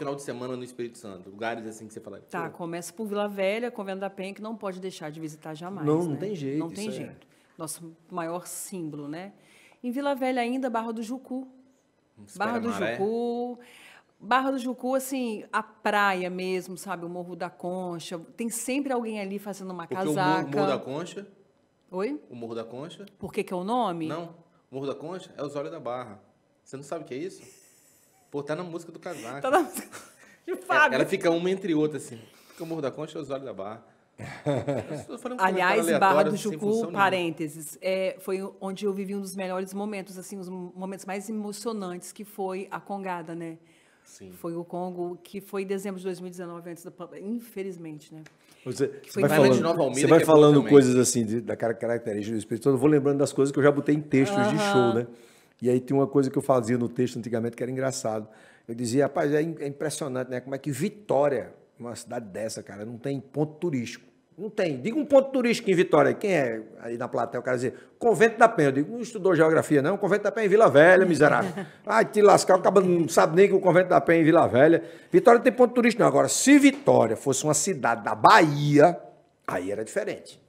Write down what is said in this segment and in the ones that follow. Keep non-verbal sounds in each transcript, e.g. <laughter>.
Final de semana no Espírito Santo, lugares assim que você fala. Tá, começa por Vila Velha, Convento da Penha, que não pode deixar de visitar jamais. Não, né? não tem jeito. Não tem é. jeito. É. Nosso maior símbolo, né? Em Vila Velha ainda, Barra do Jucu. Barra do Jucu. Barra do Jucu, assim, a praia mesmo, sabe? O Morro da Concha. Tem sempre alguém ali fazendo uma Porque casaca. O Morro, Morro da Concha? Oi? O Morro da Concha? Por que, que é o nome? Não. Morro da Concha é os olhos da Barra. Você não sabe o que é isso? Pô, tá na música do casaco. Tá na música <laughs> de é, Fábio. Ela fica uma entre outra, assim. Fica o Morro da Concha é os olhos da Barra. Um Aliás, Barra do Jucu, parênteses, é, foi onde eu vivi um dos melhores momentos, assim, os momentos mais emocionantes que foi a Congada, né? Sim. Foi o Congo, que foi em dezembro de 2019, antes da infelizmente, né? Você, você vai falando, Almeida, você vai é falando coisas assim, de, da característica do Espírito Santo, eu vou lembrando das coisas que eu já botei em textos uhum. de show, né? E aí tem uma coisa que eu fazia no texto antigamente que era engraçado. Eu dizia, rapaz, é, é impressionante, né? Como é que Vitória, uma cidade dessa, cara, não tem ponto turístico. Não tem. Diga um ponto turístico em Vitória. Quem é aí na plateia? O cara dizer, Convento da Penha. Eu digo, não estudou geografia, não. Convento da Penha é em Vila Velha, miserável. Ai, te lascar, o não sabe nem que o Convento da Penha é em Vila Velha. Vitória não tem ponto turístico, não. Agora, se Vitória fosse uma cidade da Bahia, aí era diferente.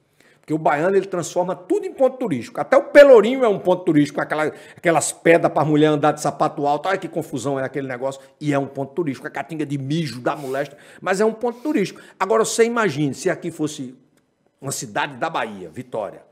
Porque o baiano ele transforma tudo em ponto turístico. Até o Pelourinho é um ponto turístico, aquela, aquelas pedras para mulher andar de sapato alto. Olha que confusão é aquele negócio. E é um ponto turístico. A catinga de mijo da molesta, mas é um ponto turístico. Agora você imagine se aqui fosse uma cidade da Bahia, Vitória.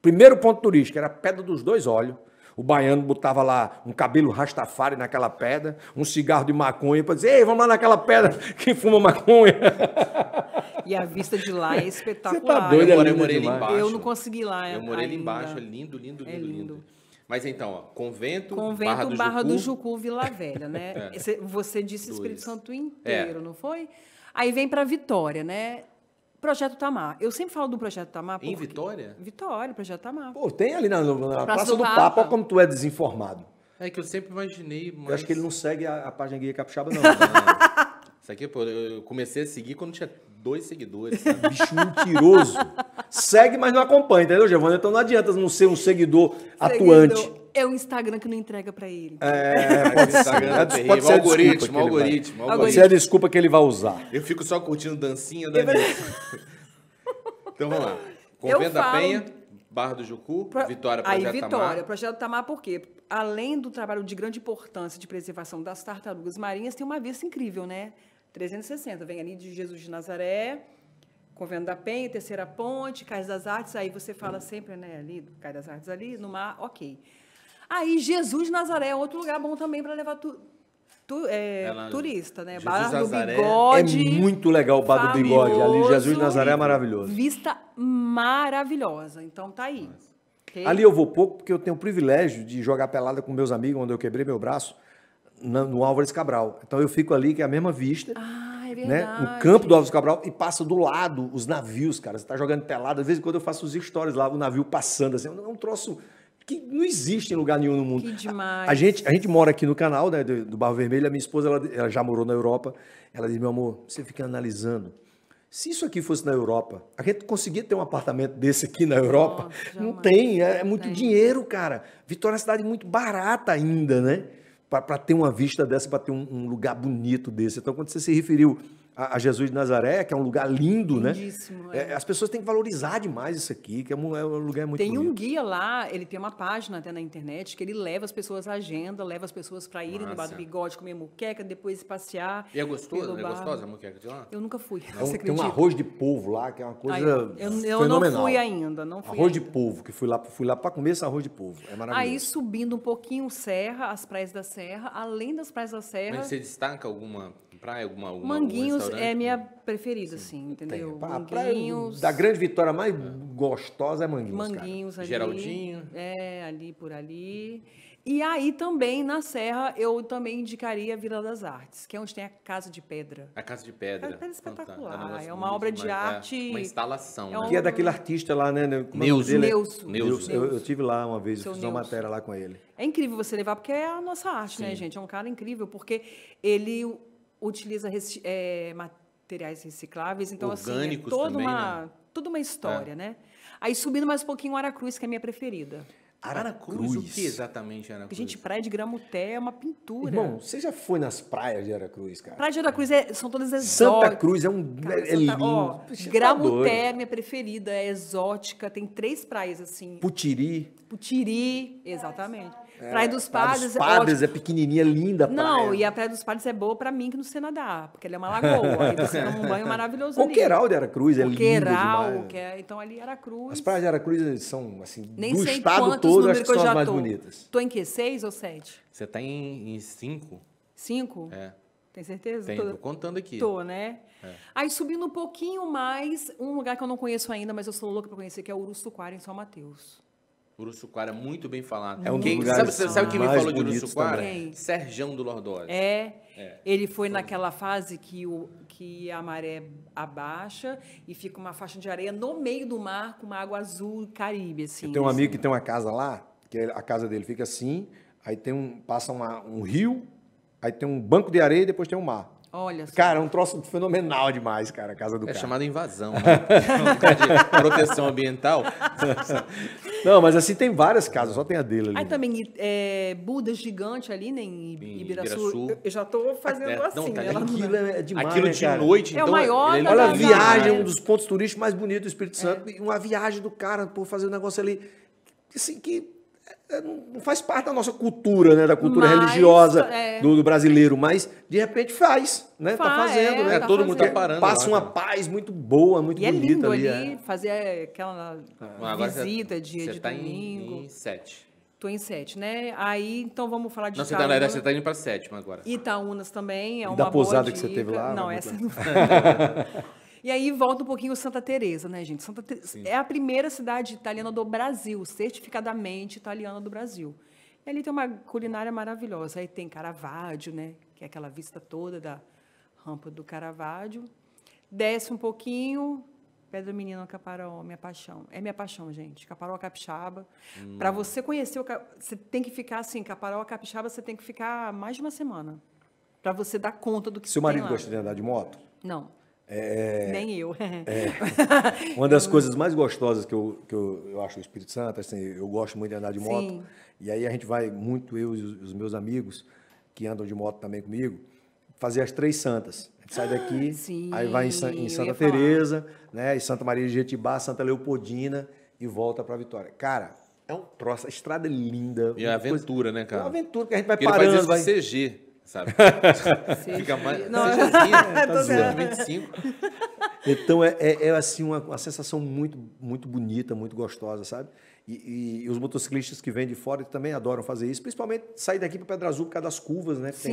Primeiro ponto turístico era a Pedra dos Dois Olhos. O baiano botava lá um cabelo rastafari naquela pedra, um cigarro de maconha, para dizer: ei, vamos lá naquela pedra que fuma maconha. <laughs> E a vista de lá é espetacular. Você tá doido, eu, eu morei lá embaixo. Eu não consegui lá. Eu é morei lá embaixo, lindo, é lindo, lindo, é lindo. lindo. Mas então, ó, convento, convento Barra, do, Barra Jucu. do Jucu, Vila Velha, né? <laughs> É. Você disse Dois. Espírito Santo é. inteiro, é. não foi? Aí vem para Vitória, né? Projeto Tamar. Eu sempre falo do Projeto Tamar. Porque... Em Vitória? Vitória, Projeto Tamar. Pô, tem ali na, na Praça, Praça, do, do Papa. Papa. Olha como tu é desinformado. É que eu sempre imaginei. Mas... Eu acho que ele não segue a, a página Guia Capixaba, não. <laughs> Isso aqui, pô, eu comecei a seguir quando tinha dois seguidores. Bicho mentiroso. Segue, mas não acompanha, entendeu, Giovana? Então não adianta não ser um seguidor, seguidor. atuante. É o Instagram que não entrega para ele. É, pode, Instagram é, pode, pode ser algoritmo, algoritmo, algoritmo, Pode ser a desculpa que ele vai usar. Eu fico só curtindo dancinha da né, <laughs> Então vamos lá. Convento da Penha, Barra do Jucu, Pro... Vitória, Projeto Aí, Vitória, Tamar. Projeto Tamar, por quê? Além do trabalho de grande importância de preservação das tartarugas marinhas, tem uma vista incrível, né? 360, vem ali de Jesus de Nazaré, Convento da Penha, Terceira Ponte, Cais das Artes, aí você fala sempre, né, ali, Cais das Artes ali, no mar, ok. Aí Jesus de Nazaré é outro lugar bom também para levar tu, tu, é, Ela, é né? turista, né? Jesus Bar do Bigode. É muito legal o Bar do Bigode, ali Jesus de Nazaré é maravilhoso. Vista maravilhosa, então tá aí. Okay? Ali eu vou pouco porque eu tenho o privilégio de jogar pelada com meus amigos, onde eu quebrei meu braço no Álvares Cabral. Então eu fico ali, que é a mesma vista. Ah, é né? verdade. Né? No campo do Álvares Cabral e passa do lado os navios, cara. Você está jogando De Às vezes, quando eu faço os stories lá, o navio passando, assim, é um é troço que não existe em lugar nenhum no mundo. Que demais. A, a gente, a gente mora aqui no canal, né, do, do Barro Vermelho. A minha esposa, ela, ela já morou na Europa. Ela diz, meu amor, você fica analisando. Se isso aqui fosse na Europa, a gente conseguia ter um apartamento desse aqui na Europa? não tem, é, é muito tem. dinheiro, cara. Vitória é uma cidade muito barata ainda, né? para ter uma vista dessa, para ter um, um lugar bonito desse. Então, quando você se referiu a, a Jesus de Nazaré, que é um lugar lindo, né? É. É, as pessoas têm que valorizar demais isso aqui, que é um, é um lugar muito Tem bonito. um guia lá, ele tem uma página até na internet, que ele leva as pessoas à agenda, leva as pessoas para irem no Bar do Bigode, comer muqueca, depois passear. E é gostoso? É gostosa a muqueca de lá? Eu nunca fui. É <laughs> um, tem um arroz de povo lá, que é uma coisa Ai, eu, eu, eu não fui ainda. Não fui arroz ainda. de povo que fui lá, fui lá para comer esse arroz de povo É maravilhoso. Aí subindo um pouquinho serra, as praias da serra, além das praias da serra... Mas você destaca alguma praia, alguma, alguma Manguinhos é minha preferida, assim, entendeu? Tem. Manguinhos. da grande vitória mais é. gostosa é Manguinhos. Manguinhos cara. ali. Geraldinho. É, ali por ali. E aí também na Serra eu também indicaria a Vila das Artes, que é onde tem a Casa de Pedra. A Casa de Pedra. É, Casa de Pedra é espetacular. Tá, tá é uma obra de é, arte. É uma instalação. É né? um... Que é daquele artista lá, né? Neus. Neus. Neus. Neuso. Eu, eu tive lá uma vez, fiz uma matéria lá com ele. É incrível você levar, porque é a nossa arte, né, Sim. né, gente? É um cara incrível, porque ele utiliza é, materiais recicláveis, então Orgânicos assim, é toda também, uma né? toda uma história, é. né? Aí subindo mais um pouquinho Aracruz, que é a minha preferida. Aracruz, Aracruz. o que exatamente Aracruz? Porque, gente, praia de Gramuté é uma pintura. Bom, você já foi nas praias de Aracruz, cara? Praia de Aracruz é, são todas exóticas. Santa Cruz é um cara, é lindo. Santa, ó, tá Gramuté é minha preferida, é exótica, tem três praias assim. Putiri. Putiri, exatamente. É, Praia dos Padres. Praia dos Padres é, é pequenininha, linda. Praia. Não, e a Praia dos Padres é boa para mim que não sei nadar, porque ela é uma lagoa. e então você <laughs> é. toma um banho maravilhoso. O Queiral de Aracruz é, é lindo. Queiral, que é, então ali é Aracruz. As praias de Aracruz são, assim, Nem do estado todo, acho que são as mais tô. bonitas. Tô em que? Seis ou sete? Você tá em, em cinco. Cinco? É. Tem certeza? tô, tô contando aqui. Tô, né? É. Aí subindo um pouquinho mais, um lugar que eu não conheço ainda, mas eu sou louca para conhecer, que é o Uruçuquara, em São Mateus. Uruçuquara, muito bem falado. É um quem, sabe, sabe quem me falou de Uruçuquara? Sergão do Lordose. É, é, Ele foi naquela fase que, o, que a maré abaixa e fica uma faixa de areia no meio do mar com uma água azul Caribe. Assim, Eu tenho um assim. amigo que tem uma casa lá, que a casa dele fica assim, aí tem um, passa uma, um rio, aí tem um banco de areia e depois tem um mar. Olha só. Cara, é um troço fenomenal demais, cara, a casa do é cara. É chamada invasão, né? <laughs> de proteção ambiental. <laughs> Não, mas assim tem várias casas, só tem a dele ali. Aí também é, Buda gigante ali, né, em Ibiraçu. Ibiraçu. Eu, já tô fazendo é, assim. Não, tá, né? Aquilo é demais, né, Aquilo de né, noite, então... É o então, maior ele, Olha a viagem, é. um dos pontos turísticos mais bonitos do Espírito é. Santo. E uma viagem do cara, por fazer um negócio ali, assim, que é, é, não faz parte da nossa cultura, né? Da cultura mas, religiosa é. do, do, brasileiro, mas de repente faz, né? tá fazendo, é, né? Tá Todo fazendo. mundo tá parando. Passa lá, uma cara. paz muito boa, muito e é bonita é lindo ali. ali é. Fazer aquela ah, visita você, dia você de tá domingo. Em, em sete. Tô em sete, né? Aí, então vamos falar de Não, Itaúna. você tá, você tá indo para sétima agora. Itaúnas também é e uma da pousada que você teve lá? Não, essa assim. não. <laughs> <laughs> E aí volta um pouquinho Santa Teresa, né, gente? Santa Teresa é a primeira cidade italiana do Brasil, certificadamente italiana do Brasil. E ali tem uma culinária maravilhosa. Aí tem Caravaggio, né? Que é aquela vista toda da rampa do Caravaggio. Desce um pouquinho, Pedra Menina Caparó, minha paixão. É minha paixão, gente. Caparó capixaba. Hum. Para você conhecer o você tem que ficar assim, Caparó capixaba, você tem que ficar mais de uma semana para você dar conta do que Seu marido gosta de andar de moto? Não. É, Nem eu. É, <laughs> uma das coisas mais gostosas que eu, que eu, eu acho do Espírito Santo, assim, eu gosto muito de andar de moto. Sim. E aí a gente vai muito, eu e os meus amigos, que andam de moto também comigo, fazer as três santas. A gente sai daqui, Sim, ah, aí vai em, em Santa Teresa, né, em Santa Maria de Jetibá, Santa Leopoldina e volta para Vitória. Cara, é um troço, a estrada é linda. E é a aventura, coisa, né, cara? É uma aventura que a gente vai Porque parando. Ele faz isso vai... CG sabe? <laughs> Fica mais. Não, seja tá 5, 25. Então é, é, é, assim uma, uma sensação muito, muito bonita, muito gostosa, sabe? E, e, e, os motociclistas que vêm de fora também adoram fazer isso, principalmente sair daqui para Pedra Azul por causa das curvas, né? Sim,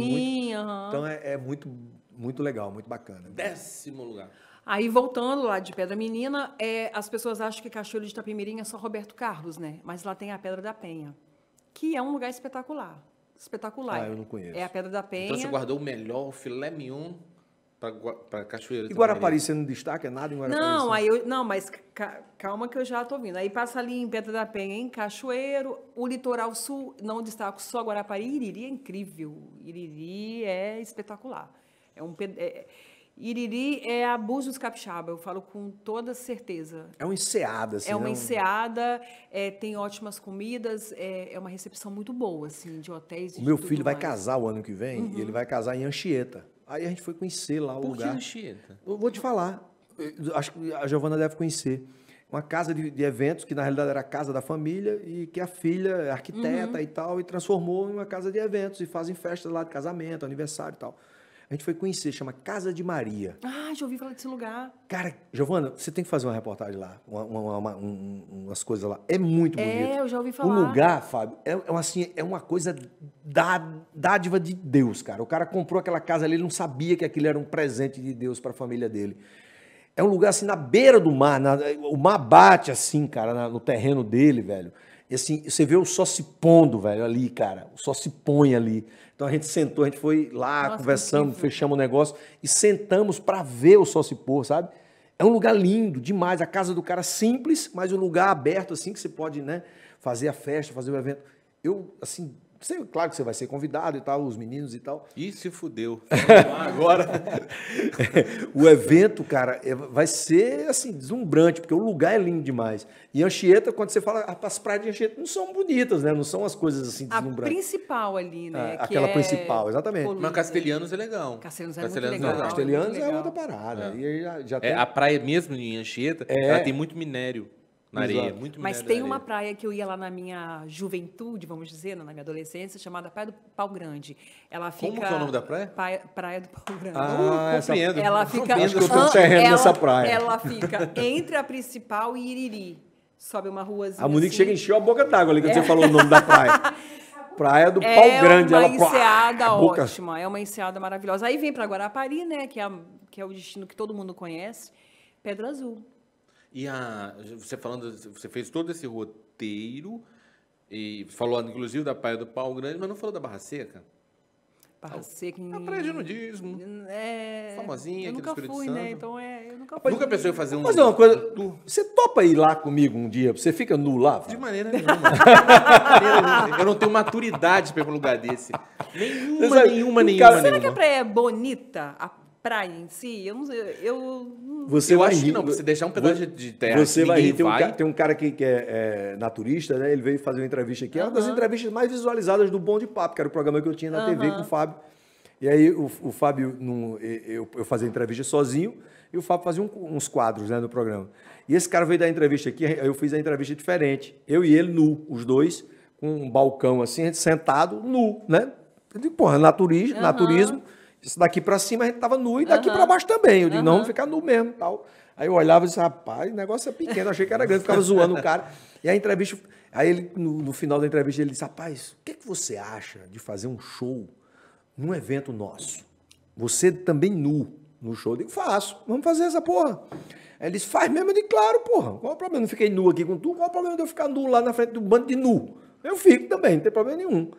muito, Então é, é, muito, muito legal, muito bacana. Décimo lugar. Aí, voltando lá de Pedra Menina, é, as pessoas acham que Cachoeiro de Itapemirim é só Roberto Carlos, né? Mas lá tem a Pedra da Penha, que é um lugar espetacular espetacular. Ah, eu não conheço. É a Pedra da então Penha. Então você guardou o melhor, o filé mignon para Cachoeira. E né? Guarapari, você não destaca nada em Guarapari? Não, assim? aí eu, não mas calma que eu já estou vindo. Aí passa ali em Pedra da Penha, em Cachoeiro, o litoral sul, não destaco só Guarapari, Iriri é incrível. Iriri é espetacular. É um... É, Iriri é abuso dos capixaba, eu falo com toda certeza. É uma enseada, assim. É uma não... Né? enseada, é, tem ótimas comidas, é, é, uma recepção muito boa, assim, de hotéis. O meu filho vai casar o ano que vem uhum. e ele uhum. vai casar em Anchieta. Aí a gente foi conhecer lá o Por lugar. Que Anchieta? Eu vou te falar. Eu acho que a Giovana deve conhecer. Uma casa de, de, eventos, que na realidade era a casa da família, e que a filha é arquiteta uhum. e tal, e transformou em uma casa de eventos, e fazem festas lá de casamento, aniversário e tal gente foi conhecer, chama Casa de Maria. Ah, já ouvi falar desse lugar. Cara, Giovana, você tem que fazer uma reportagem lá, uma, uma, uma, umas coisas lá. É muito bonito. É, eu já ouvi falar. O lugar, Fábio, é, é, assim, é uma coisa da dádiva de Deus, cara. O cara comprou aquela casa ali, ele não sabia que aquilo era um presente de Deus para a família dele. É um lugar assim na beira do mar, na, o mar bate assim, cara, na, no terreno dele, velho. E assim, você vê o sol se pondo, velho, ali, cara. O sol se põe ali. Então a gente sentou, a gente foi lá, Nossa, conversamos, fechamos o negócio e sentamos para ver o sol se pôr, sabe? É um lugar lindo demais, a casa do cara é simples, mas um lugar aberto assim que você pode, né, fazer a festa, fazer o evento. Eu assim você, claro que você vai ser convidado e tal, os meninos e tal. E se fudeu. <laughs> Agora. o evento, cara, é, vai ser assim, deslumbrante, porque o lugar é lindo demais. E Anchieta, quando você fala, ah, as praias de Anchieta não são bonitas, né? Não são as coisas assim deslumbrantes. A principal ali, né? Ah, aquela é principal, exatamente. Polícia. Mas Castelhanos é legal. Castelhanos é Castelhanos muito legal. Não, é Castelhanos é, legal. é outra parada. É. Já, já é, tem... é, a praia mesmo em Anchieta, ela tem muito minério na areia. Muito Mas tem uma praia que eu ia lá na minha juventude, vamos dizer, na minha adolescência, chamada Praia do Pau Grande. Ela fica... Como que é o nome da praia? Praia, praia do Pau Grande. Ah, uh, compreendo. Ela fica... que eu tenho ela, nessa praia. Ela fica entre a principal e Iriri. Sobe uma ruazinha A Monique assim. chega e encheu a boca d'água ali que é. você falou o nome da praia. <laughs> Praia do é Pau Grande. É uma ela, ah, enseada pô, ótima, é uma enseada maravilhosa. Aí vem para Guarapari, né, que é, que é o destino que todo mundo conhece, Pedra Azul. E a, você falando, você fez todo esse roteiro e falou inclusive da Praia do Pau Grande, mas não falou da Barra Seca? Barra ah, Seca. É a praia de nudismo. É. Famosinha aqui do Espírito fui, né? Santo. Né? Então é, eu nunca fui. Nunca pensou em fazer um. Mas é uma coisa. Você topa ir lá comigo um dia? Você fica nu lá? De maneira <laughs> nenhuma. eu não tenho maturidade para ir para um lugar desse. Nenhuma, nenhuma, nenhuma. nenhuma. será que a praia é bonita? A praia em si, eu não sei. Eu, você eu vai rir, não, você deixar um pedaço de terra. Você vai rir. Tem, vai. Um cara, tem um cara que, que é, é, naturista, né? Ele veio fazer uma entrevista aqui. É uma das entrevistas mais visualizadas do Bom de Papo, que era o programa que eu tinha na uhum. TV com o Fábio. E aí o, o Fábio, num, eu, eu fazia entrevista sozinho e o Fábio fazia um, uns quadros né, no programa. E esse cara veio dar entrevista aqui, eu fiz a entrevista diferente. Eu e ele nu, os dois, com um balcão assim, sentado, nu, né? Eu digo, porra, naturismo, uhum. naturismo isso daqui para cima a gente tava nu e daqui uhum. para baixo também. Eu digo, uhum. não, ficar nu mesmo tal. Aí eu olhava e disse, rapaz, o negócio é pequeno, achei que era grande, ficava zoando o cara. E a entrevista. Aí ele, no, no final da entrevista, ele disse, rapaz, o que, é que você acha de fazer um show num evento nosso? Você também nu no show? Eu digo, faço, vamos fazer essa porra. Aí ele disse, faz mesmo? Eu digo, claro, porra, qual é o problema? Eu não fiquei nu aqui com tu, qual é o problema de eu ficar nu lá na frente do bando de nu? Eu fico também, não tem problema nenhum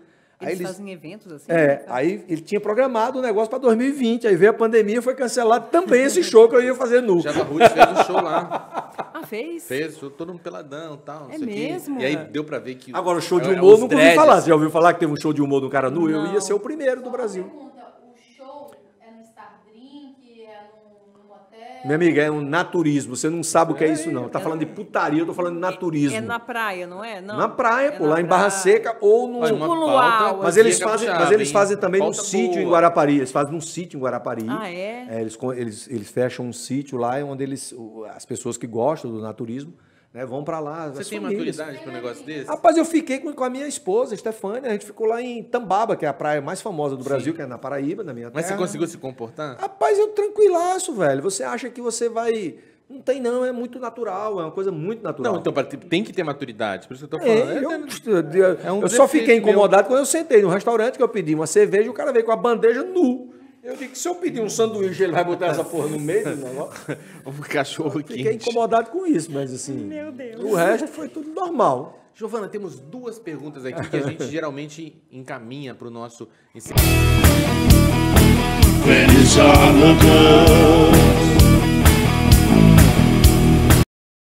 aí eles fazem eventos assim? É, né, aí ele tinha programado o um negócio para 2020, aí veio a pandemia, e foi cancelado também esse show que eu ia fazer nu. Jana Ruth fez um show lá. Ah, fez? Fez, todo mundo peladão tal, é mesmo? Que. E aí deu para ver que... Agora, o show é de humor, eu, eu nunca ouvi falar. Você já ouviu falar que teve um show de humor do cara nu? Não. Eu ia ser o primeiro do Brasil. Minha amiga, é um naturismo. Você não sabe o que é isso, não. Tá é, falando de é. putaria, eu tô falando de é, naturismo. É, é na praia, não é? Não. Na praia, é pô, na lá praia. em Barra Seca ou no. Tipo luau. Assim, mas eles, fazem, mas eles fazem também num sítio em Guarapari. Eles fazem num sítio em Guarapari. Ah, é? é eles, eles, eles fecham um sítio lá onde eles, as pessoas que gostam do naturismo né? Vão para lá. Você tem maturidade para um negócio desse? Rapaz, eu fiquei com, com a minha esposa, Stefânia, a gente ficou lá em Tambaba, que é a praia mais famosa do Sim. Brasil, que é na Paraíba, na minha terra. Mas você conseguiu se comportar? Rapaz, eu tranquilaço, velho. Você acha que você vai... Não tem, não, é muito natural, é uma coisa muito natural. Não, então tipo, tem que ter maturidade, por isso que eu tô é, falando. É, é eu, eu, é um eu só fiquei incomodado meu. quando eu sentei no restaurante que eu pedi uma cerveja e o cara veio com a bandeja nu. Eu digo, se eu pedir um sanduíche, ele vai botar essa porra no meio do <laughs> negócio? um cachorro quente. Fiquei incomodado com isso, mas assim... Meu Deus. O resto foi tudo normal. Giovana, temos duas perguntas aqui que a gente <laughs> geralmente encaminha para o nosso...